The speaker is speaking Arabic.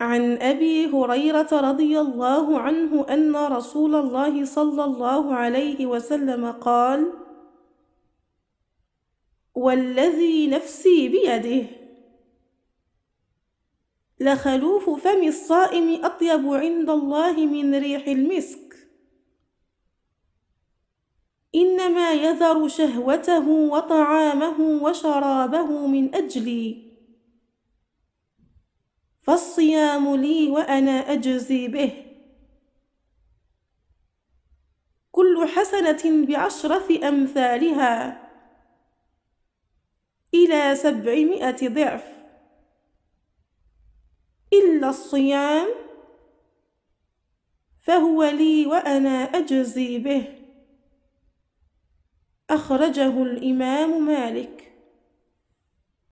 عن أبي هريرة رضي الله عنه أن رسول الله صلى الله عليه وسلم قال والذي نفسي بيده لخلوف فم الصائم أطيب عند الله من ريح المسك إنما يذر شهوته وطعامه وشرابه من أجلي فالصيام لي وأنا أجزي به كل حسنة بعشرة أمثالها إلى سبعمائة ضعف إلا الصيام فهو لي وأنا أجزي به أخرجه الإمام مالك